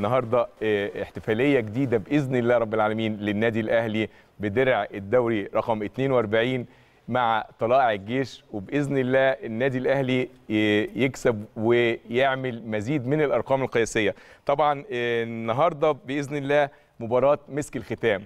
النهارده آه، احتفاليه جديده باذن الله رب العالمين للنادي الاهلي بدرع الدوري رقم 42 مع طلائع الجيش وباذن الله النادي الاهلي آه، يكسب ويعمل مزيد من الارقام القياسيه طبعا آه، النهارده باذن الله مباراه مسك الختام